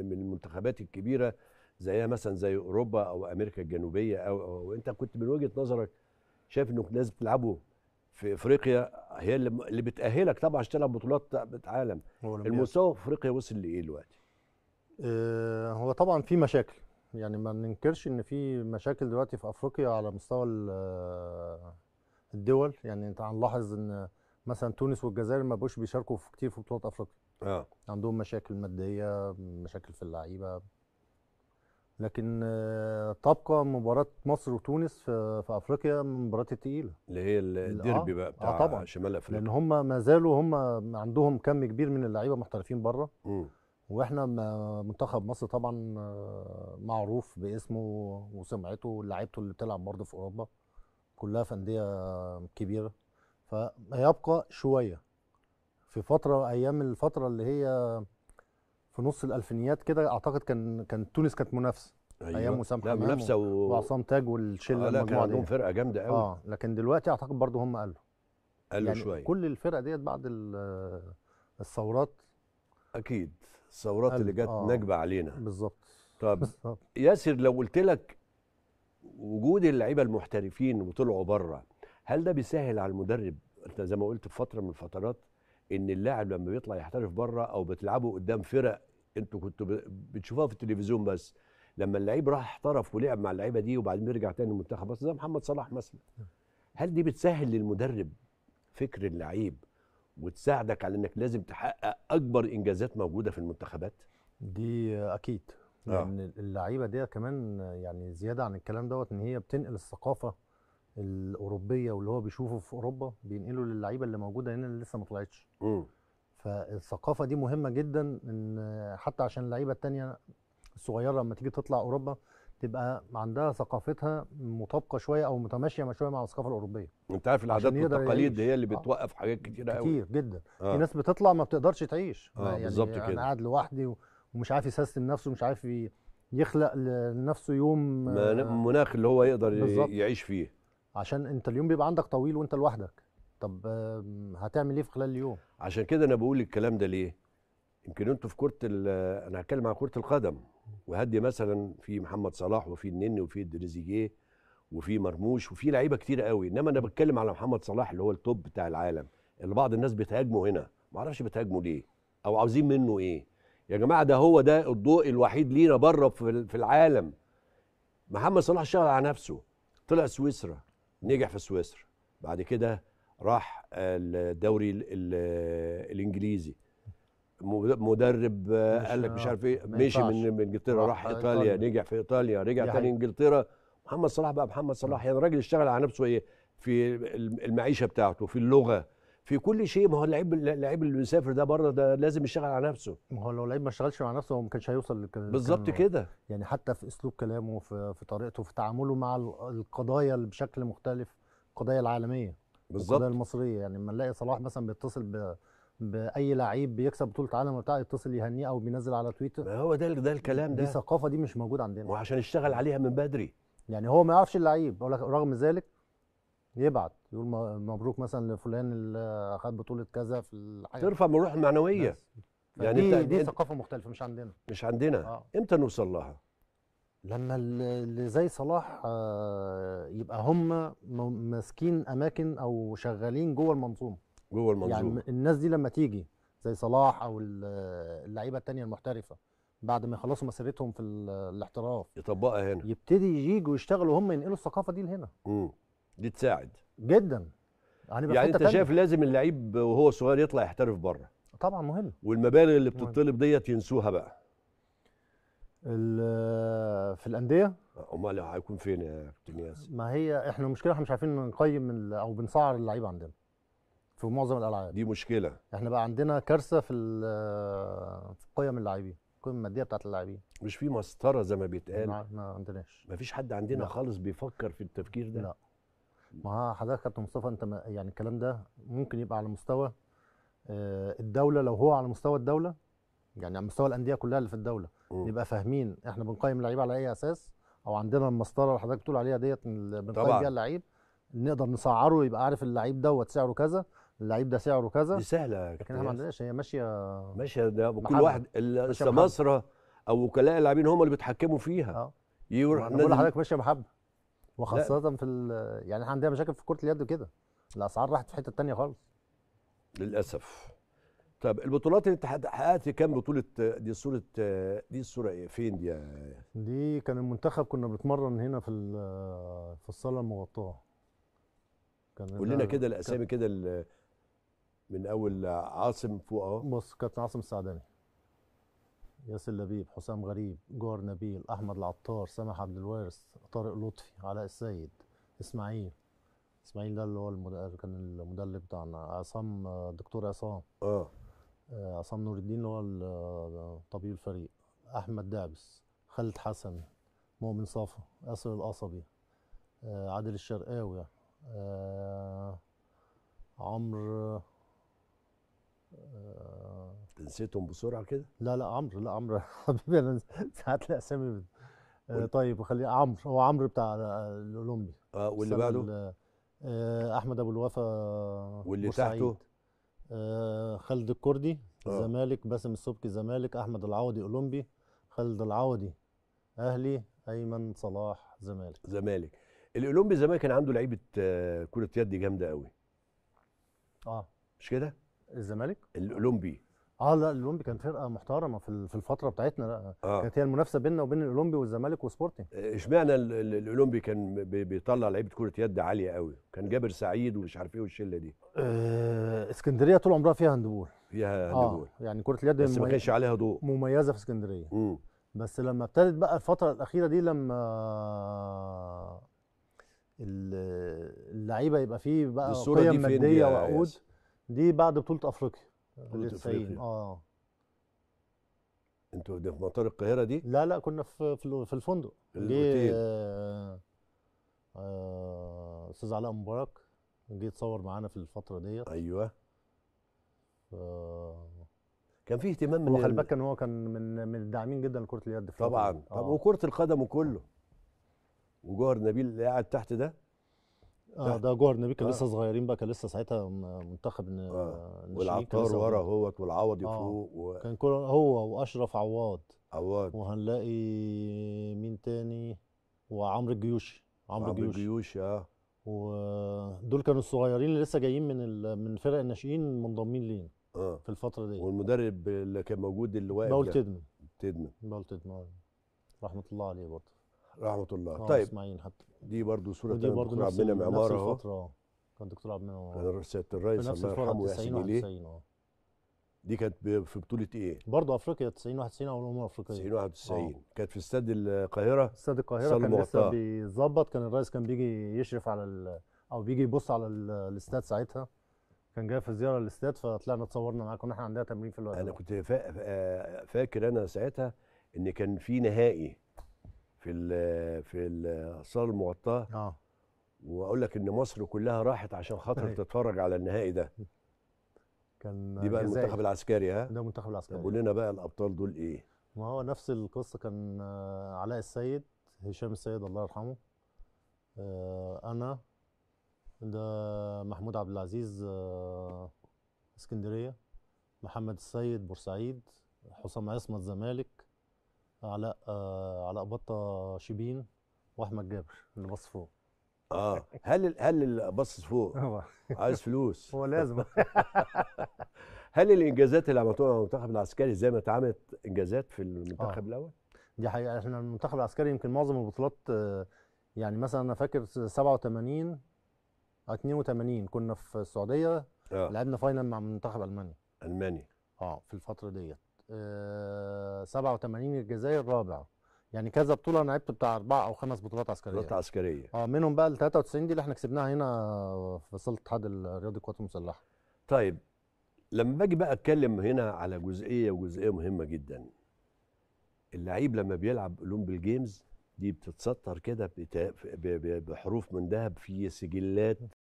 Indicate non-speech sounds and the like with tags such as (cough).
من المنتخبات الكبيره زيها مثلا زي اوروبا او امريكا الجنوبيه او او انت كنت من وجهه نظرك شايف انك لازم تلعبوا في افريقيا هي اللي بتاهلك طبعا عشان تلعب بطولات عالم المستوى في افريقيا وصل لايه دلوقتي؟ آه هو طبعا في مشاكل يعني ما ننكرش ان في مشاكل دلوقتي في افريقيا على مستوى الدول يعني انت هنلاحظ ان مثلا تونس والجزائر ما بقوش بيشاركوا في كتير في بطولات افريقيا اه عندهم مشاكل ماديه مشاكل في اللعيبه لكن تبقى آه، مباراه مصر وتونس في, في افريقيا من المباريات الثقيله اللي هي الديربي آه، بقى آه، بتاع آه طبعا. شمال افريقيا لان هم ما زالوا هم عندهم كم كبير من اللعيبه محترفين بره واحنا منتخب مصر طبعا معروف باسمه وسمعته ولاعيبته اللي بتلعب برضه في اوروبا كلها في انديه كبيره فهيبقى شويه في فتره ايام الفتره اللي هي في نص الالفينيات كده اعتقد كان كان تونس كانت منافسه أيوة. ايام وسام لا منافسه و... وعصام تاج والشله آه المجموعه كان عندهم فرقه جامده قوي اه لكن دلوقتي اعتقد برضو هم قالوا قالوا يعني شويه كل الفرقه ديت بعد الثورات اكيد الثورات اللي جت آه. نكبه علينا بالظبط طب (laughs) بالزبط. ياسر لو قلت لك وجود اللعيبه المحترفين وطلعوا بره هل ده بيسهل على المدرب انت زي ما قلت في فتره من الفترات ان اللاعب لما بيطلع يحترف بره او بتلعبوا قدام فرق انتوا كنتوا بتشوفوها في التلفزيون بس لما اللعيب راح احترف ولعب مع اللعيبه دي وبعدين بيرجع تاني المنتخب مصر زي محمد صلاح مثلا نعم. هل دي بتسهل للمدرب فكر اللعيب وتساعدك على انك لازم تحقق اكبر انجازات موجوده في المنتخبات دي اكيد آه. لان يعني اللعيبه دي كمان يعني زياده عن الكلام دوت ان هي بتنقل الثقافه الاوروبيه واللي هو بيشوفه في اوروبا بينقله للعيبه اللي موجوده هنا اللي لسه ما طلعتش فالثقافه دي مهمه جدا ان حتى عشان اللعيبه التانية الصغيره لما تيجي تطلع اوروبا تبقى عندها ثقافتها مطابقه شويه او متماشيه شويه مع الثقافه الاوروبيه انت عارف العادات والتقاليد هي اللي بتوقف آه. حاجات كتيره قوي كتير جدا آه. في ناس بتطلع ما بتقدرش تعيش آه يعني بالظبط كده انا قاعد لوحدي ومش عارف يسيستم نفسه ومش عارف يخلق لنفسه يوم آه، مناخ اللي هو يقدر بالزبط. يعيش فيه عشان انت اليوم بيبقى عندك طويل وانت لوحدك طب هتعمل ايه في خلال اليوم عشان كده انا بقول الكلام ده ليه يمكن انتوا في كره انا هتكلم على كره القدم وهدي مثلا في محمد صلاح وفي النني وفي الدريزيجيه وفي مرموش وفي لعيبه كتير قوي انما انا بتكلم على محمد صلاح اللي هو التوب بتاع العالم اللي بعض الناس بتهاجمه هنا ما اعرفش بتهاجمه ليه او عاوزين منه ايه يا جماعه ده هو ده الضوء الوحيد لينا بره في العالم محمد صلاح اشتغل على نفسه طلع سويسرا نجح في سويسرا بعد كده راح آه، الدوري آه، الانجليزي مدرب آه، قال لك مش عارف ايه مشي من انجلترا راح ايطاليا نجح في ايطاليا رجع تاني انجلترا محمد صلاح بقى محمد صلاح يعني راجل اشتغل على نفسه ايه في المعيشه بتاعته في اللغه في كل شيء ما هو اللعيب اللعيب اللي بيسافر ده بره ده لازم يشتغل على نفسه ما هو لو اللعيب ما اشتغلش مع نفسه هو ما كانش هيوصل بالظبط كده يعني حتى في اسلوب كلامه في, في طريقته في تعامله مع القضايا بشكل مختلف القضايا العالميه بالظبط القضايا المصريه يعني لما نلاقي صلاح مثلا بيتصل ب باي لعيب بيكسب بطوله عالم وبتاع يتصل يهنيه او بينزل على تويتر ما هو ده ده الكلام ده دي ثقافه دي مش موجوده عندنا وعشان اشتغل عليها من بدري يعني هو ما يعرفش اللعيب رغم ذلك يبعت يقول مبروك مثلا لفلان اللي خد بطوله كذا في الحاجه ترفع من الروح المعنويه بس. يعني دي, دي ثقافه مختلفه مش عندنا مش عندنا آه. امتى نوصل لها لما اللي زي صلاح آه، يبقى هم ماسكين اماكن او شغالين جوه المنظومه جوه المنظومه يعني الناس دي لما تيجي زي صلاح او اللعيبه الثانيه المحترفه بعد ما يخلصوا مسيرتهم في الاحتراف يطبقها هنا يبتدي يجوا يشتغلوا هم ينقلوا الثقافه دي لهنا امم دي تساعد جدا يعني, يعني انت تانية. شايف لازم اللعيب وهو صغير يطلع يحترف بره طبعا مهم والمبالغ اللي بتطلب ديت ينسوها بقى في الانديه امال هيكون فين يا كابتن ياسر ما هي احنا المشكله احنا مش عارفين نقيم او بنسعر اللعيبه عندنا في معظم الالعاب دي مشكله احنا بقى عندنا كارثه في في قيم اللاعبين القيم الماديه بتاعت اللاعبين مش في مسطره زي ما بيتقال ما, ما عندناش ما فيش حد عندنا لا. خالص بيفكر في التفكير ده لا ما حضرتك كابتن مصطفى انت يعني الكلام ده ممكن يبقى على مستوى آه، الدوله لو هو على مستوى الدوله يعني على مستوى الانديه كلها اللي في الدوله م. نبقى فاهمين احنا بنقيم اللعيبه على اي اساس او عندنا المسطره اللي حضرتك بتقول عليها ديت بنقيم بيها اللعيب نقدر نسعره يبقى عارف اللعيب دوت سعره كذا اللعيب ده سعره كذا دي سهله لكن احنا ما عندناش هي ماشيه ماشيه ده كل واحد السماسره او وكلاء اللاعبين هم اللي بيتحكموا فيها اه يروح نقول لحضرتك ماشيه محبه وخاصه لا. في يعني احنا عندنا مشاكل في كره اليد وكده الاسعار راحت في حته تانية خالص للاسف طب البطولات اللي انت حققت كام بطوله دي صوره دي الصوره ايه فين دي دي كان المنتخب كنا بنتمرن هنا في في الصاله المغطاه كان قول لنا كده الاسامي كده من اول عاصم فوق اه بص كابتن عاصم السعداني ياسر لبيب حسام غريب جوار نبيل احمد العطار سامح عبد الوارث طارق لطفي علاء السيد اسماعيل اسماعيل ده اللي هو المد... كان المدرب بتاعنا عصام دكتور عصام آه. اه عصام نور الدين اللي هو طبيب الفريق احمد دعبس خالد حسن مؤمن صفا ياسر القصبي آه، عادل الشرقاوي آه، عمرو نسيتهم بسرعه كده لا لا عمرو لا عمرو (laughs) حبيبي انا ساعات الاسامي آه، طيب خلي عمرو هو عمرو بتاع الاولمبي اه واللي بعده آه احمد ابو الوفا واللي تحته آه خالد الكردي الزمالك آه. زمالك باسم السبكي زمالك احمد العوضي اولمبي خالد العوضي اهلي ايمن صلاح زمالك زمالك الاولمبي زمان كان عنده لعيبه آه، كره يد جامده قوي اه مش كده الزمالك الاولمبي اه لا الاولمبي كان فرقه محترمه في في الفتره بتاعتنا آه. كانت هي المنافسه بيننا وبين الاولمبي والزمالك وسبورتنج آه، اشمعنى الاولمبي كان بيطلع لعيبه كره يد عاليه قوي كان جابر سعيد ومش عارف ايه والشله دي آه اسكندريه طول عمرها فيها هاندبول فيها آه، هاندبول آه. يعني كره اليد بس ما كانش عليها ضوء مميزه في اسكندريه مم. بس لما ابتدت بقى الفتره الاخيره دي لما اللعيبه يبقى فيه بقى قيم ماديه وعقود دي بعد بطوله افريقيا 90 اه انتوا في مطار القاهره دي لا لا كنا في في الفندق جه آه،, آه استاذ علاء مبارك جه يتصور معانا في الفتره ديت ايوه ف... كان في اهتمام من هو خلي بالك كان هو كان من من الداعمين جدا لكره اليد في طبعا طب آه. وكره القدم وكله وجوهر نبيل اللي قاعد تحت ده اه ده جوهر نبيل كان آه. لسه صغيرين بقى كان لسه ساعتها منتخب آه. والعطار ورا اهوت والعوضي آه. فوق و... كان كل هو واشرف عواض عواد وهنلاقي مين تاني وعمرو الجيوشي عمرو الجيوشي الجيوشي اه ودول كانوا الصغيرين اللي لسه جايين من من فرق الناشئين منضمين لينا آه. في الفتره دي والمدرب اللي كان موجود اللي واقف باول تدمن تدمن باول تدمن رحمه الله عليه برضه رحمه الله آه طيب اسماعيل حتى دي برضو صوره دي برضو نفس عبد المنعم عماره اهو آه. كان دكتور عبد المنعم آه. كان سياده الرئيس الله يرحمه ويحسن اليه آه. دي كانت في بطوله ايه؟ برضه افريقيا 90 91 اول امم الافريقية 90 91 كانت في استاد القاهره استاد القاهره كان لسه بيظبط كان الرئيس كان بيجي يشرف على ال... او بيجي يبص على ال... الاستاد ساعتها كان جاي في زياره للاستاد فطلعنا اتصورنا معاه كنا احنا عندنا تمرين في الوقت انا كنت فا... فاكر انا ساعتها ان كان في نهائي في الـ في الصاله المغطاه اه واقول لك ان مصر كلها راحت عشان خاطر تتفرج على النهائي ده كان دي بقى المنتخب العسكري ها ده المنتخب العسكري قول لنا بقى الابطال دول ايه ما هو نفس القصه كان آه، علاء السيد هشام السيد الله يرحمه آه، انا ده محمود عبد العزيز آه، اسكندريه محمد السيد بورسعيد حسام عصمت زمالك علاء آه، علاء بطه شيبين واحمد جابر اللي بص فوق اه هل هل اللي باصص فوق (laughs) عايز فلوس (laughs) هو لازم (laughs) هل الانجازات اللي عملتوها المنتخب العسكري زي ما اتعملت انجازات في المنتخب آه. الاول؟ دي حقيقه احنا المنتخب العسكري يمكن معظم البطولات آه، يعني مثلا انا فاكر 87 82 كنا في السعوديه آه. لعبنا فاينل مع منتخب المانيا المانيا اه في الفتره ديت 87 آه، الجزائر رابع يعني كذا بطوله انا لعبت بتاع اربع او خمس بطولات عسكريه بطولات عسكريه اه منهم بقى ال 93 دي اللي احنا كسبناها هنا في صاله اتحاد الرياضي القوات المسلحه طيب لما باجي بقى اتكلم هنا على جزئيه وجزئيه مهمه جدا اللعيب لما بيلعب اولمبي جيمز دي بتتسطر كده بحروف من ذهب في سجلات